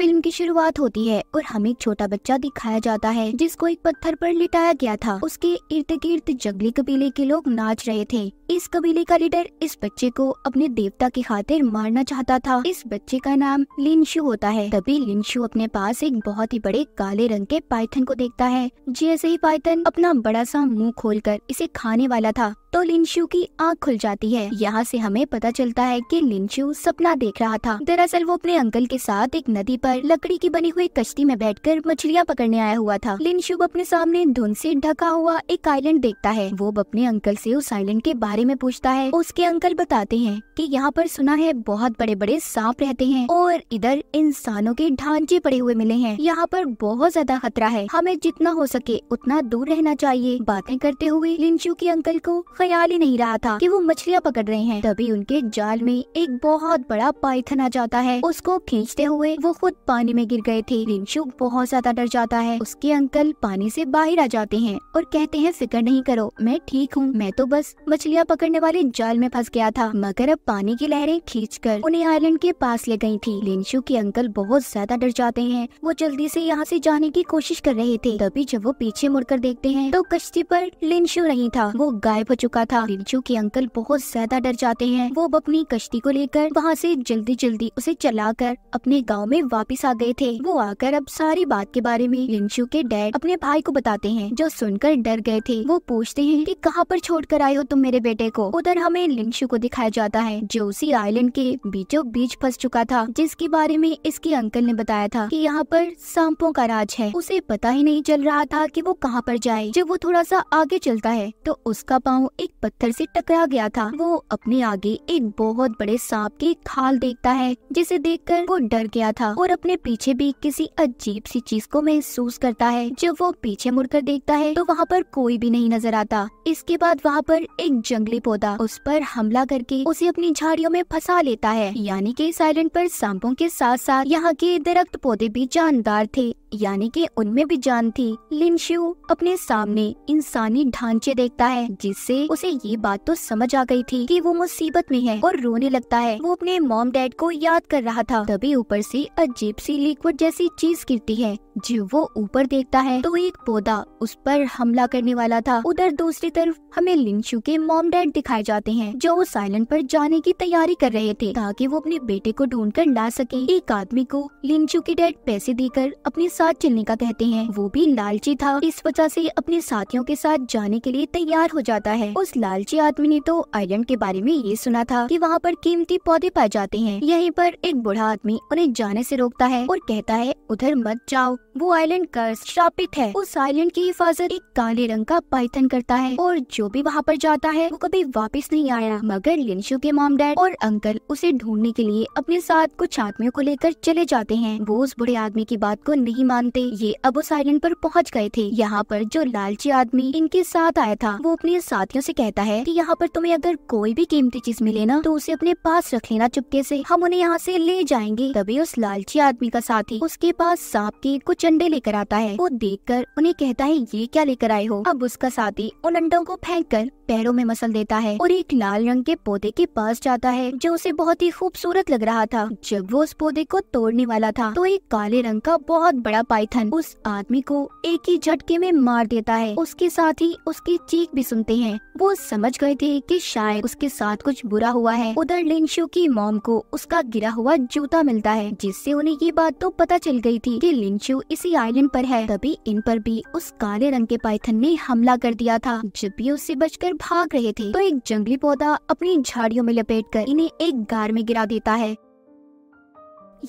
Film की शुरुआत होती है और हमें एक छोटा बच्चा दिखाया जाता है जिसको एक पत्थर पर लिटाया गया था उसके इर्द गिर्द जंगली कबीले के लोग नाच रहे थे इस कबीले का लीडर इस बच्चे को अपने देवता की खातिर मारना चाहता था इस बच्चे का नाम लिनशु होता है तभी लिंशु अपने पास एक बहुत ही बड़े काले रंग के पाइथन को देखता है जैसे ही पाइथन अपना बड़ा सा मुँह खोल इसे खाने वाला था तो लिंशु की आंख खुल जाती है यहाँ से हमें पता चलता है कि लिंशु सपना देख रहा था दरअसल वो अपने अंकल के साथ एक नदी पर लकड़ी की बनी हुई कश्ती में बैठकर मछलियाँ पकड़ने आया हुआ था लिंशु अपने सामने धुंध से ढका हुआ एक आइलैंड देखता है वो अपने अंकल से उस आइलैंड के बारे में पूछता है उसके अंकल बताते हैं की यहाँ पर सुना है बहुत बड़े बड़े सांप रहते हैं और इधर इंसानों के ढांचे पड़े हुए मिले हैं यहाँ पर बहुत ज्यादा खतरा है हमें जितना हो सके उतना दूर रहना चाहिए बातें करते हुए लिंशु के अंकल को ख्याल ही नहीं रहा था कि वो मछलियाँ पकड़ रहे हैं तभी उनके जाल में एक बहुत बड़ा पाइथन आ जाता है उसको खींचते हुए वो खुद पानी में गिर गए थे रिंशु बहुत ज्यादा डर जाता है उसके अंकल पानी से बाहर आ जाते हैं और कहते हैं फिक्र नहीं करो मैं ठीक हूँ मैं तो बस मछलियाँ पकड़ने वाले जाल में फंस गया था मगर अब पानी की लहरें कर उन्हें आइलैंड के पास ले गई थी लिंशु के अंकल बहुत ज्यादा डर जाते हैं वो जल्दी से यहाँ से जाने की कोशिश कर रहे थे तभी जब वो पीछे मुड़कर देखते हैं तो कश्ती पर लिंशु नहीं था वो गायब हो चुका चुका था रिंचू के अंकल बहुत ज्यादा डर जाते हैं वो अपनी कश्ती को लेकर वहाँ से जल्दी जल्दी उसे चलाकर अपने गांव में वापस आ गए थे वो आकर अब सारी बात के बारे में रिंचू के डैड अपने भाई को बताते हैं जो सुनकर डर गए थे वो पूछते हैं कि कहाँ पर कर आए हो तुम मेरे बेटे को उधर हमें लिंशु को दिखाया जाता है जो उसी आइलैंड के बीचों बीच फंस चुका था जिसके बारे में इसके अंकल ने बताया था कि यहाँ पर सांपों का राज है उसे पता ही नहीं चल रहा था कि वो कहाँ पर जाए जब वो थोड़ा सा आगे चलता है तो उसका पाँव एक पत्थर से टकरा गया था वो अपने आगे एक बहुत बड़े सांप की खाल देखता है जिसे देखकर वो डर गया था और अपने पीछे भी किसी अजीब सी चीज को महसूस करता है जब वो पीछे मुड़कर देखता है तो वहाँ पर कोई भी नहीं नजर आता इसके बाद वहाँ पर एक जंगली पौधा उस पर हमला करके उसे अपनी झाड़ियों में फंसा लेता है यानी की साइलेंट पर सांपों के साथ साथ यहाँ के दरख्त पौधे भी जानदार थे यानी कि उनमें भी जान थी लिनशियो अपने सामने इंसानी ढांचे देखता है जिससे उसे ये बात तो समझ आ गई थी कि वो मुसीबत में है और रोने लगता है वो अपने मॉम डैड को याद कर रहा था तभी ऊपर से अजीब सी लिक्विड जैसी चीज गिरती है जब वो ऊपर देखता है तो एक पौधा उस पर हमला करने वाला था उधर दूसरी तरफ हमें लिंशु के मॉम डैड दिखाए जाते हैं जो उस आइलैंड पर जाने की तैयारी कर रहे थे ताकि वो अपने बेटे को ढूंढ कर ला सके एक आदमी को लिंशु के डैड पैसे देकर अपनी साथ चलने का कहते हैं वो भी लालची था इस वजह से अपने साथियों के साथ जाने के लिए तैयार हो जाता है उस लालची आदमी ने तो आइलैंड के बारे में ये सुना था कि वहाँ पर कीमती पौधे पाए जाते हैं यहीं पर एक बूढ़ा आदमी उन्हें जाने से रोकता है और कहता है उधर मत जाओ वो आइलैंड कर्ज श्रापित है उस आइलैंड की हिफाजत एक काले रंग का पाइथन करता है और जो भी वहाँ पर जाता है वो कभी वापस नहीं आया मगर लिंशु के मॉम डैड और अंकल उसे ढूंढने के लिए अपने साथ कुछ आदमियों को लेकर चले जाते हैं वो उस बुढ़े आदमी की बात को नहीं मानते ये उस आइलैंड पर पहुंच गए थे यहाँ पर जो लालची आदमी इनके साथ आया था वो अपने साथियों से कहता है कि यहाँ पर तुम्हें अगर कोई भी कीमती चीज मिले ना तो उसे अपने पास रख लेना चुपके से हम उन्हें यहाँ से ले जाएंगे तभी उस लालची आदमी का साथी उसके पास सांप के कुछ अंडे लेकर आता है वो देख कर उन्हें कहता है ये क्या लेकर आए हो अब उसका साथी उन अंडों को फेंक कर पैरों में मसल देता है और एक लाल रंग के पौधे के पास जाता है जो उसे बहुत ही खूबसूरत लग रहा था जब वो उस पौधे को तोड़ने वाला था तो एक काले रंग का बहुत बड़ा काला पाइथन उस आदमी को एक ही झटके में मार देता है उसके साथ ही उसकी चीख भी सुनते हैं वो समझ गए थे कि शायद उसके साथ कुछ बुरा हुआ है उधर लिंशो की मॉम को उसका गिरा हुआ जूता मिलता है जिससे उन्हें ये बात तो पता चल गई थी कि लिंशो इसी आइलैंड पर है तभी इन पर भी उस काले रंग के पाइथन ने हमला कर दिया था जब भी उससे बचकर भाग रहे थे तो एक जंगली पौधा अपनी झाड़ियों में लपेट कर इन्हें एक गार में गिरा देता है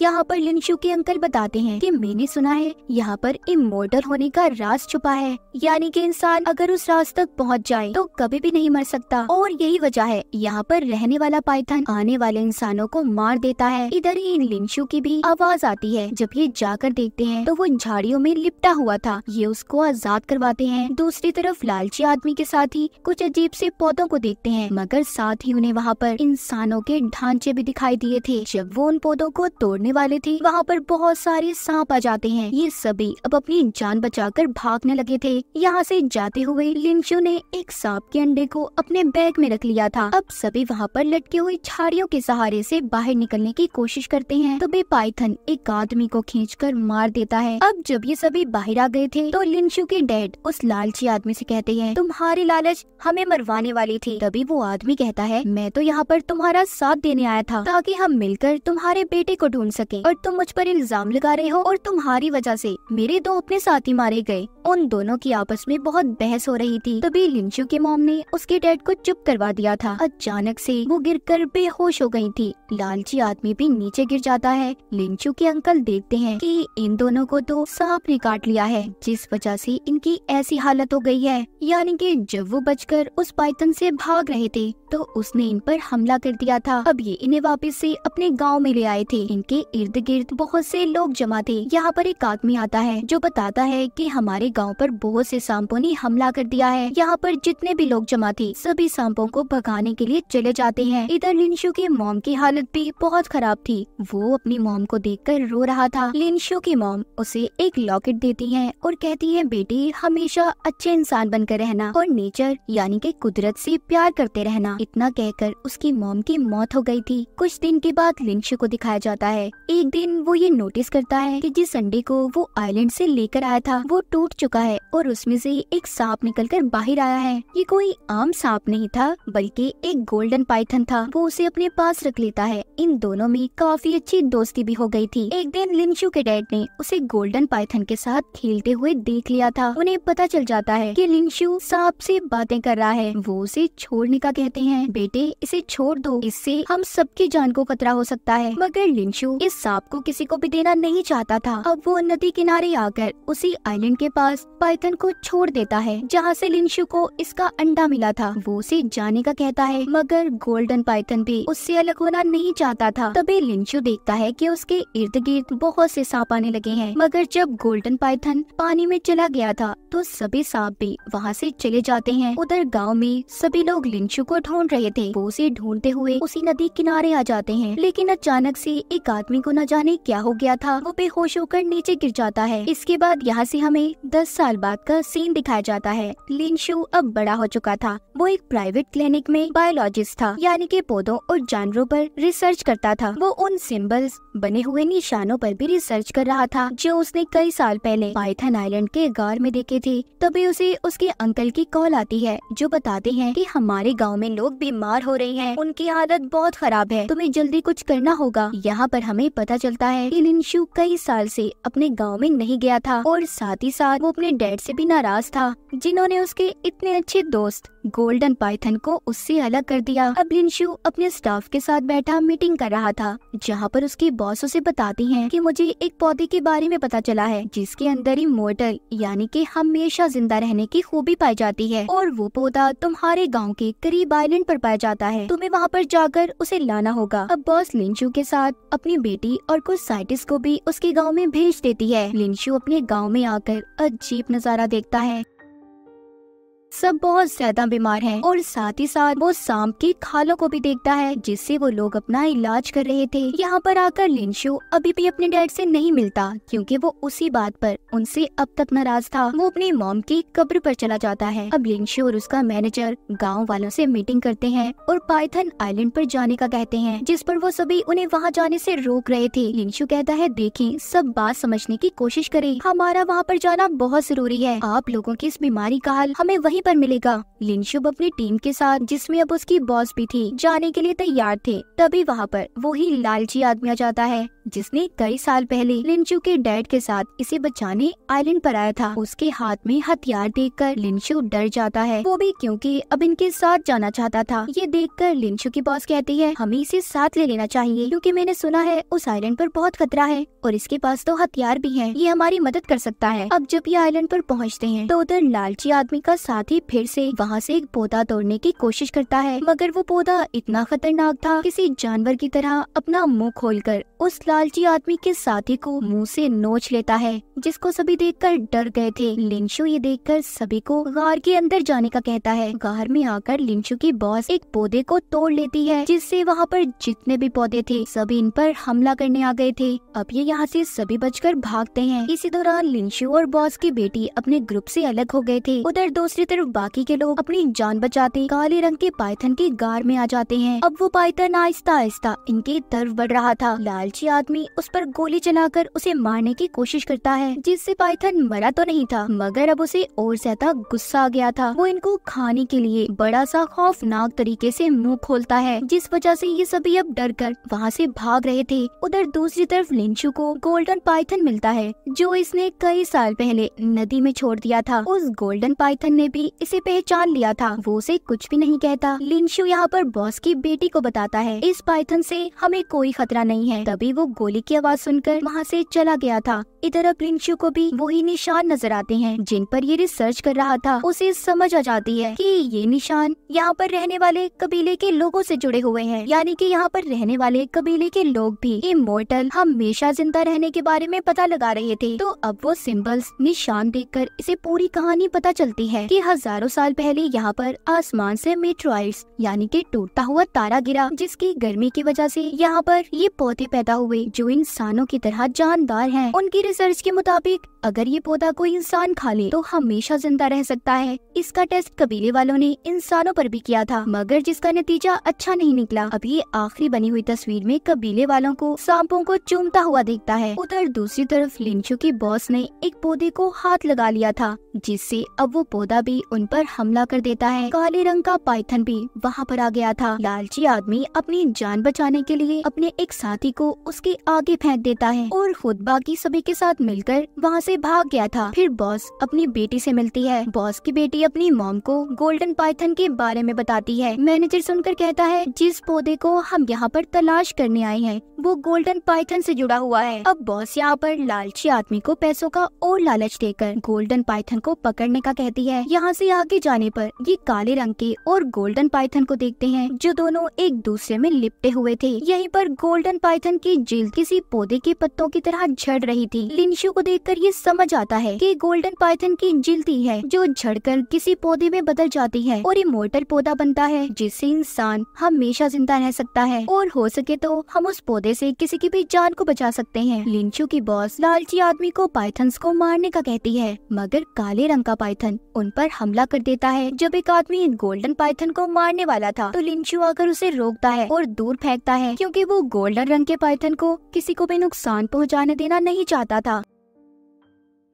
यहाँ पर लिंशु के अंकल बताते हैं कि मैंने सुना है यहाँ पर इमोर्टल होने का राज छुपा है यानी कि इंसान अगर उस राज तक पहुँच जाए तो कभी भी नहीं मर सकता और यही वजह है यहाँ पर रहने वाला पाइथन आने वाले इंसानों को मार देता है इधर ही इन लिंशु की भी आवाज आती है जब ये जाकर देखते हैं तो वो झाड़ियों में लिपटा हुआ था ये उसको आजाद करवाते हैं दूसरी तरफ लालची आदमी के साथ ही कुछ अजीब से पौधों को देखते हैं मगर साथ ही उन्हें वहाँ पर इंसानों के ढांचे भी दिखाई दिए थे जब वो उन पौधों को तोड़ छोड़ने वाले थे वहाँ पर बहुत सारे सांप आ जाते हैं ये सभी अब अपनी जान बचाकर भागने लगे थे यहाँ से जाते हुए लिंचू ने एक सांप के अंडे को अपने बैग में रख लिया था अब सभी वहाँ पर लटके हुए झाड़ियों के सहारे से बाहर निकलने की कोशिश करते हैं तभी तो पाइथन एक आदमी को कर मार देता है अब जब ये सभी बाहर आ गए थे तो लिंचू के डैड उस लालची आदमी से कहते हैं तुम्हारी लालच हमें मरवाने वाली थी तभी वो आदमी कहता है मैं तो यहाँ पर तुम्हारा साथ देने आया था ताकि हम मिलकर तुम्हारे बेटे को ढूंढ मांग सके और तुम मुझ पर इल्जाम लगा रहे हो और तुम्हारी वजह से मेरे दो अपने साथी मारे गए उन दोनों की आपस में बहुत बहस हो रही थी तभी लिंचू के मोम ने उसके डैड को चुप करवा दिया था अचानक से वो गिरकर बेहोश हो गई थी लालची आदमी भी नीचे गिर जाता है लिंचू के अंकल देखते हैं कि इन दोनों को तो सांप ने काट लिया है जिस वजह से इनकी ऐसी हालत हो गई है यानी कि जब वो बचकर उस पाइथन से भाग रहे थे तो उसने इन पर हमला कर दिया था अब ये इन्हें वापस से अपने गांव में ले आए थे इनके के इर्द गिर्द बहुत से लोग जमा थे यहाँ पर एक आदमी आता है जो बताता है कि हमारे गांव पर बहुत से सांपों ने हमला कर दिया है यहाँ पर जितने भी लोग जमा थे सभी सांपों को भगाने के लिए चले जाते हैं इधर लिनशू के मोम की हालत भी बहुत खराब थी वो अपनी मोम को देख रो रहा था लिंशु की मोम उसे एक लॉकेट देती है और कहती है बेटी हमेशा अच्छे इंसान बनकर रहना और नेचर यानी के कुदरत ऐसी प्यार करते रहना इतना कहकर उसकी मोम की मौत हो गई थी कुछ दिन के बाद लिंशु को दिखाया जाता है एक दिन वो ये नोटिस करता है कि जिस अंडे को वो आइलैंड से लेकर आया था वो टूट चुका है और उसमें से एक सांप निकलकर बाहर आया है ये कोई आम सांप नहीं था बल्कि एक गोल्डन पाइथन था वो उसे अपने पास रख लेता है इन दोनों में काफी अच्छी दोस्ती भी हो गयी थी एक दिन लिमशू के डैड ने उसे गोल्डन पाइथन के साथ खेलते हुए देख लिया था उन्हें पता चल जाता है की लिंशु सांप से बातें कर रहा है वो उसे छोड़ने का कहते हैं बेटे इसे छोड़ दो इससे हम सबकी जान को खतरा हो सकता है मगर लिंशु इस सांप को किसी को भी देना नहीं चाहता था अब वो नदी किनारे आकर उसी आइलैंड के पास पाइथन को छोड़ देता है जहाँ से लिंशु को इसका अंडा मिला था वो उसे जाने का कहता है मगर गोल्डन पाइथन भी उससे अलग होना नहीं चाहता था तभी लिंशु देखता है की उसके इर्द गिर्द बहुत से सांप आने लगे है मगर जब गोल्डन पाइथन पानी में चला गया था तो सभी सांप भी वहाँ से चले जाते हैं उधर गांव में सभी लोग लिंचू को ढूंढ रहे थे वो उसे ढूंढते हुए उसी नदी किनारे आ जाते हैं लेकिन अचानक से एक आदमी को न जाने क्या हो गया था वो बेहोश होकर नीचे गिर जाता है इसके बाद यहाँ से हमें दस साल बाद का सीन दिखाया जाता है लिंचू अब बड़ा हो चुका था वो एक प्राइवेट क्लिनिक में बायोलॉजिस्ट था यानी की पौधों और जानवरों पर रिसर्च करता था वो उन सिम्बल्स बने हुए निशानों पर भी रिसर्च कर रहा था जो उसने कई साल पहले पाइथन आईलैंड के गार में देखे रही थी तभी उसे उसके अंकल की कॉल आती है जो बताते हैं कि हमारे गांव में लोग बीमार हो रहे हैं उनकी हालत बहुत खराब है तुम्हें जल्दी कुछ करना होगा यहाँ पर हमें पता चलता है की लिंशु कई साल से अपने गाँव में नहीं गया था और साथ ही साथ वो अपने डैड से भी नाराज था जिन्होंने उसके इतने अच्छे दोस्त गोल्डन पाइथन को उससे अलग कर दिया अब लिंशु अपने स्टाफ के साथ बैठा मीटिंग कर रहा था जहाँ पर उसकी बॉस उसे बताती हैं कि मुझे एक पौधे के बारे में पता चला है जिसके अंदर ही मोर्टल यानी कि हम हमेशा जिंदा रहने की खूबी पाई जाती है और वो पौधा तुम्हारे गाँव के करीब आइलैंड पर पाया जाता है तुम्हें वहाँ पर जाकर उसे लाना होगा अब बॉस लिंचू के साथ अपनी बेटी और कुछ साइंटिस्ट को भी उसके गाँव में भेज देती है लिंचू अपने गाँव में आकर अजीब नजारा देखता है सब बहुत ज्यादा बीमार हैं और साथ ही साथ वो सांप की खालों को भी देखता है जिससे वो लोग अपना इलाज कर रहे थे यहाँ पर आकर लिंशो अभी भी अपने डैड से नहीं मिलता क्योंकि वो उसी बात पर उनसे अब तक नाराज था वो अपनी मॉम की कब्र पर चला जाता है अब लिंशो और उसका मैनेजर गाँव वालों से मीटिंग करते हैं और पाइथन आईलैंड पर जाने का कहते हैं जिस पर वो सभी उन्हें वहाँ जाने से रोक रहे थे लिंशो कहता है देखे सब बात समझने की कोशिश करे हमारा वहाँ पर जाना बहुत जरूरी है आप लोगों की इस बीमारी का हाल हमें वही वहीं पर मिलेगा लिनशुब अपनी टीम के साथ जिसमें अब उसकी बॉस भी थी जाने के लिए तैयार थे तभी वहाँ पर वही लालची आदमी आ जाता है जिसने कई साल पहले लिनचू के डैड के साथ इसे बचाने आइलैंड पर आया था उसके हाथ में हथियार देखकर लिनचू डर जाता है वो भी क्योंकि अब इनके साथ जाना चाहता था ये देखकर लिनचू की बॉस कहती है हमें इसे साथ ले लेना चाहिए क्योंकि मैंने सुना है उस आइलैंड पर बहुत खतरा है और इसके पास तो हथियार भी है ये हमारी मदद कर सकता है अब जब ये आइलैंड पर पहुँचते हैं तो उधर लालची आदमी का साथ साथी फिर से वहाँ से एक पौधा तोड़ने की कोशिश करता है मगर वो पौधा इतना खतरनाक था किसी जानवर की तरह अपना मुंह खोलकर उस लालची आदमी के साथी को मुंह से नोच लेता है जिसको सभी देखकर डर गए थे लिंशु ये देखकर सभी को गार के अंदर जाने का कहता है गार में आकर लिंशु की बॉस एक पौधे को तोड़ लेती है जिससे वहाँ पर जितने भी पौधे थे सभी इन पर हमला करने आ गए थे अब ये यहाँ से सभी बचकर भागते हैं इसी दौरान लिंशु और बॉस की बेटी अपने ग्रुप से अलग हो गए थे उधर दूसरी तरफ फिर बाकी के लोग अपनी जान बचाते काले रंग के पाइथन की गार में आ जाते हैं अब वो पाइथन आहिस्ता आहिस्ता इनके तरफ बढ़ रहा था लालची आदमी उस पर गोली चलाकर उसे मारने की कोशिश करता है जिससे पाइथन मरा तो नहीं था मगर अब उसे और ज्यादा गुस्सा आ गया था वो इनको खाने के लिए बड़ा सा खौफनाक तरीके से मुंह खोलता है जिस वजह से ये सभी अब डर कर वहाँ से भाग रहे थे उधर दूसरी तरफ लिंचू को गोल्डन पाइथन मिलता है जो इसने कई साल पहले नदी में छोड़ दिया था उस गोल्डन पाइथन ने भी इसे पहचान लिया था वो उसे कुछ भी नहीं कहता लिंशु यहाँ पर बॉस की बेटी को बताता है इस पाइथन से हमें कोई खतरा नहीं है तभी वो गोली की आवाज सुनकर वहाँ से चला गया था इधर अब लिंशु को भी वही निशान नजर आते हैं जिन पर ये रिसर्च कर रहा था उसे समझ आ जाती है कि ये निशान यहाँ पर रहने वाले कबीले के लोगों से जुड़े हुए हैं यानी कि यहाँ पर रहने वाले कबीले के लोग भी इमोर्टल हमेशा जिंदा रहने के बारे में पता लगा रहे थे तो अब वो सिंबल्स निशान देखकर इसे पूरी कहानी पता चलती है कि हजारों साल पहले यहाँ पर आसमान से मेट्रॉइड्स यानी कि टूटता हुआ तारा गिरा जिसकी गर्मी की वजह से यहाँ पर ये पौधे पैदा हुए जो इंसानों की तरह जानदार हैं। उनकी रिसर्च के मुताबिक अगर ये पौधा कोई इंसान खा ले तो हमेशा जिंदा रह सकता है इसका टेस्ट कबीले वालों ने इंसानों पर भी किया था मगर जिसका नतीजा अच्छा नहीं निकला अभी आखिरी बनी हुई तस्वीर में कबीले वालों को सांपों को चूमता हुआ देखता है उधर दूसरी तरफ लिंचू के बॉस ने एक पौधे को हाथ लगा लिया था जिससे अब वो पौधा भी उन पर हमला कर देता है काले रंग का पाइथन भी वहाँ पर आ गया था लालची आदमी अपनी जान बचाने के लिए अपने एक साथी को उसके आगे फेंक देता है और खुद बाकी सभी के साथ मिलकर वहाँ से भाग गया था फिर बॉस अपनी बेटी से मिलती है बॉस की बेटी अपनी मॉम को गोल्डन पाइथन के बारे में बताती है मैनेजर सुनकर कहता है जिस पौधे को हम यहाँ पर तलाश करने आए हैं वो गोल्डन पाइथन से जुड़ा हुआ है अब बॉस यहाँ पर लालची आदमी को पैसों का और लालच देकर गोल्डन पाइथन को पकड़ने का कहती है यहाँ से आगे जाने पर ये काले रंग के और गोल्डन पाइथन को देखते हैं जो दोनों एक दूसरे में लिपटे हुए थे यहीं पर गोल्डन पाइथन की जेल किसी पौधे के पत्तों की तरह झड़ रही थी लिंशू को देख ये समझ आता है की गोल्डन पाइथन की जिलती है जो झड़कर किसी पौधे में बदल जाती है और ये मोटर पौधा बनता है जिससे इंसान हमेशा जिंदा रह सकता है और हो सके तो हम उस पौधे काटने से किसी की भी जान को बचा सकते हैं लिंचू की बॉस लालची आदमी को पाइथन को मारने का कहती है मगर काले रंग का पाइथन उन पर हमला कर देता है जब एक आदमी गोल्डन पाइथन को मारने वाला था तो लिंचू आकर उसे रोकता है और दूर फेंकता है क्योंकि वो गोल्डन रंग के पाइथन को किसी को भी नुकसान पहुंचाने देना नहीं चाहता था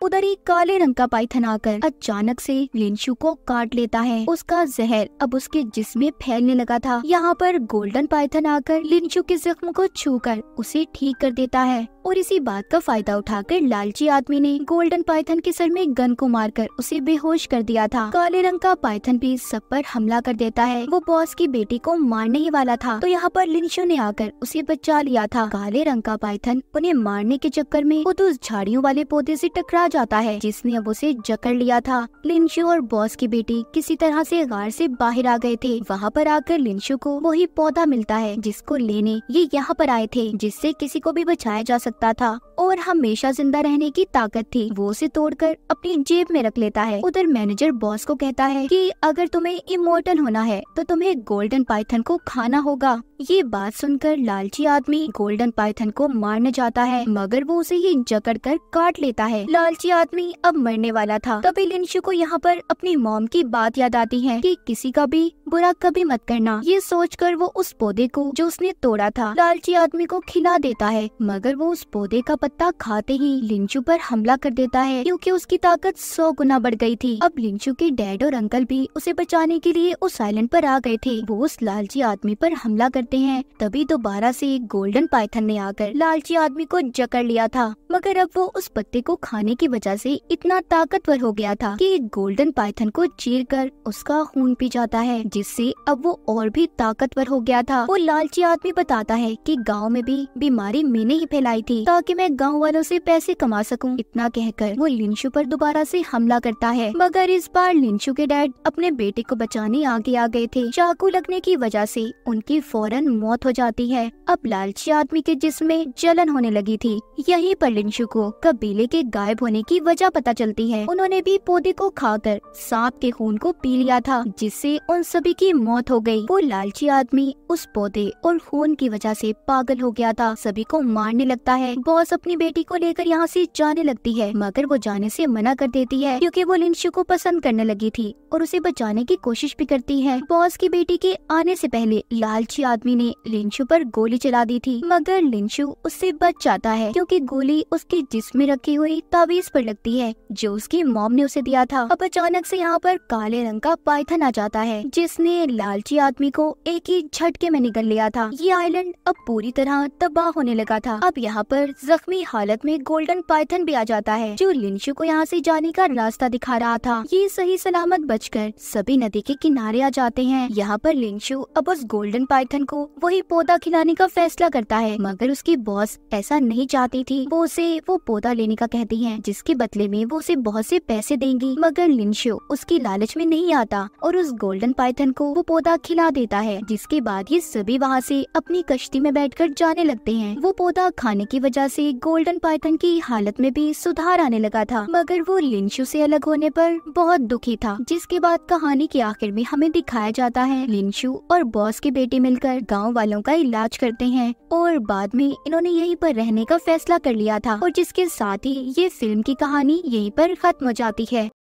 उधर ही काले रंग का पाइथन आकर अचानक से लिंशु को काट लेता है उसका जहर अब उसके जिसमें फैलने लगा था यहाँ पर गोल्डन पाइथन आकर लिंशु के जख्म को छू कर उसे ठीक कर देता है और इसी बात का फायदा उठाकर लालची आदमी ने गोल्डन पाइथन के सर में गन को मारकर उसे बेहोश कर दिया था काले रंग का पाइथन भी सब पर हमला कर देता है वो बॉस की बेटी को मारने ही वाला था तो यहाँ पर लिंशो ने आकर उसे बचा लिया था काले रंग का पाइथन उन्हें मारने के चक्कर में खुद उस झाड़ियों वाले पौधे से टकरा जाता है जिसने अब उसे जकड़ लिया था लिंशो और बॉस की बेटी किसी तरह से गार से बाहर आ गए थे वहाँ पर आकर लिंशो को वही पौधा मिलता है जिसको लेने ये यहाँ पर आए थे जिससे किसी को भी बचाया जा सकता सकता था और हमेशा जिंदा रहने की ताकत थी वो उसे तोड़कर अपनी जेब में रख लेता है उधर मैनेजर बॉस को कहता है कि अगर तुम्हें इमोर्टल होना है तो तुम्हें गोल्डन पाइथन को खाना होगा ये बात सुनकर लालची आदमी गोल्डन पाइथन को मारने जाता है मगर वो उसे ही जकड़ कर काट लेता है लालची आदमी अब मरने वाला था तभी लिंशु को यहाँ पर अपनी मोम की बात याद आती है कि किसी का भी बुरा कभी मत करना ये सोचकर वो उस पौधे को जो उसने तोड़ा था लालची आदमी को खिला देता है मगर वो उस पौधे का पत्ता खाते ही लिंचू पर हमला कर देता है क्योंकि उसकी ताकत सौ गुना बढ़ गई थी अब लिंचू के डैड और अंकल भी उसे बचाने के लिए उस आइलैंड पर आ गए थे वो उस लालची आदमी पर हमला करते हैं तभी दोबारा से गोल्डन पाइथन ने आकर लालची आदमी को जकड़ लिया था मगर अब वो उस पत्ते को खाने की वजह से इतना ताकतवर हो गया था कि गोल्डन पाइथन को चीर कर उसका खून पी जाता है जिससे अब वो और भी ताकतवर हो गया था वो लालची आदमी बताता है कि गांव में भी बीमारी मैंने ही फैलाई थी थी ताकि मैं गाँव वालों से पैसे कमा सकूं। इतना कहकर वो लिंशु पर दोबारा से हमला करता है मगर इस बार लिंशु के डैड अपने बेटे को बचाने आगे आ गए थे चाकू लगने की वजह से उनकी फौरन मौत हो जाती है अब लालची आदमी के जिसमे जलन होने लगी थी यही पर लिंशु को कबीले के गायब होने की वजह पता चलती है उन्होंने भी पौधे को खाकर सांप के खून को पी लिया था जिससे उन सभी की मौत हो गई। वो लालची आदमी उस पौधे और खून की वजह से पागल हो गया था सभी को मारने लगता है है बॉस अपनी बेटी को लेकर यहाँ से जाने लगती है मगर वो जाने से मना कर देती है क्योंकि वो लिंशु को पसंद करने लगी थी और उसे बचाने की कोशिश भी करती है बॉस की बेटी के आने से पहले लालची आदमी ने लिंशु पर गोली चला दी थी मगर लिंशु उससे बच जाता है क्योंकि गोली उसके जिस्म में रखी हुई तावीज पर लगती है जो उसकी मॉम ने उसे दिया था अब अचानक से यहाँ पर काले रंग का पाइथन आ जाता है जिसने लालची आदमी को एक ही झटके में निकल लिया था ये आइलैंड अब पूरी तरह तबाह होने लगा था अब यहाँ पर जख्मी हालत में गोल्डन पाइथन भी आ जाता है जो लिंशु को यहाँ से जाने का रास्ता दिखा रहा था ये सही सलामत बच पहुंचकर सभी नदी के किनारे आ जाते हैं यहाँ पर लिंशू अब उस गोल्डन पाइथन को वही पौधा खिलाने का फैसला करता है मगर उसकी बॉस ऐसा नहीं चाहती थी वो उसे वो पौधा लेने का कहती है जिसके बदले में वो उसे बहुत से पैसे देंगी मगर लिंशो उसकी लालच में नहीं आता और उस गोल्डन पाइथन को वो पौधा खिला देता है जिसके बाद ये सभी वहाँ ऐसी अपनी कश्ती में बैठ जाने लगते है वो पौधा खाने की वजह ऐसी गोल्डन पाइथन की हालत में भी सुधार आने लगा था मगर वो लिंशु ऐसी अलग होने आरोप बहुत दुखी था जिसके इसके बाद कहानी के आखिर में हमें दिखाया जाता है लिंशु और बॉस के बेटे मिलकर गांव वालों का इलाज करते हैं और बाद में इन्होंने यहीं पर रहने का फैसला कर लिया था और जिसके साथ ही ये फिल्म की कहानी यहीं पर खत्म हो जाती है